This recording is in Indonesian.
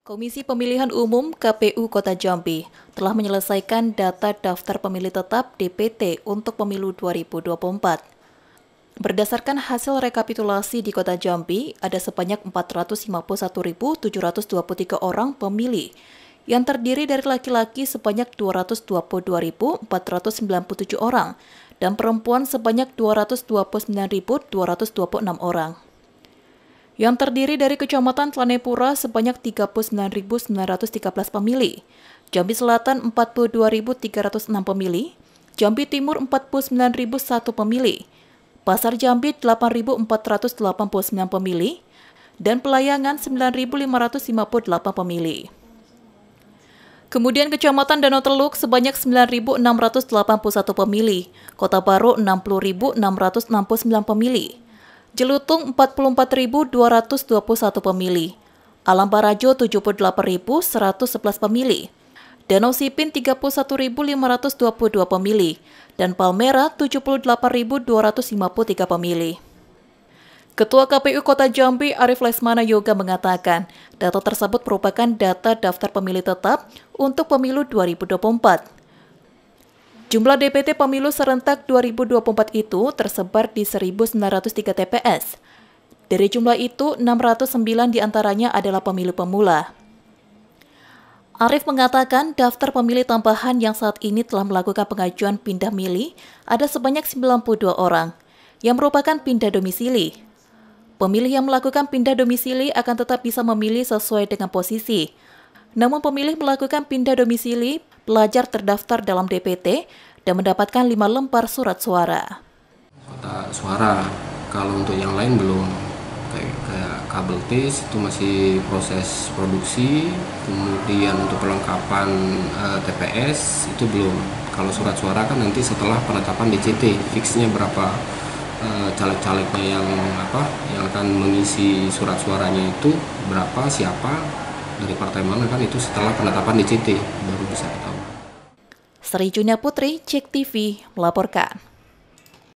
Komisi Pemilihan Umum KPU Kota Jambi telah menyelesaikan data daftar pemilih tetap DPT untuk pemilu 2024. Berdasarkan hasil rekapitulasi di Kota Jambi, ada sebanyak 451.723 orang pemilih yang terdiri dari laki-laki sebanyak 222.497 orang dan perempuan sebanyak 229.226 orang yang terdiri dari Kecamatan Tlanepura sebanyak 39.913 pemilih, Jambi Selatan 42.306 pemilih, Jambi Timur 49.001 pemilih, Pasar Jambi 8.489 pemilih, dan Pelayangan 9.558 pemilih. Kemudian Kecamatan Danau Teluk sebanyak 9.681 pemilih, Kota Baru 60.669 pemilih, Celutung 44.221 pemilih, Alam Barajo 78.111 pemilih, Danau Sipin 31.522 pemilih, dan Palmera 78.253 pemilih. Ketua KPU Kota Jambi Arif Lesmana Yoga mengatakan, data tersebut merupakan data daftar pemilih tetap untuk pemilu 2024. Jumlah DPT pemilu serentak 2024 itu tersebar di 1.903 TPS. Dari jumlah itu, 609 diantaranya adalah pemilih pemula. Arief mengatakan daftar pemilih tambahan yang saat ini telah melakukan pengajuan pindah milih ada sebanyak 92 orang, yang merupakan pindah domisili. Pemilih yang melakukan pindah domisili akan tetap bisa memilih sesuai dengan posisi. Namun pemilih melakukan pindah domisili pelajar terdaftar dalam DPT dan mendapatkan lima lembar surat suara. Suara, suara kalau untuk yang lain belum kayak, kayak kabel tis itu masih proses produksi kemudian untuk perlengkapan e, eh, TPS itu belum kalau surat suara kan nanti setelah penetapan DCT fixnya berapa e, caleg-calegnya yang apa yang akan mengisi surat suaranya itu berapa siapa dari partai mana kan itu setelah penetapan DCT baru bisa kita Sri Junia Putri, Cek TV, melaporkan.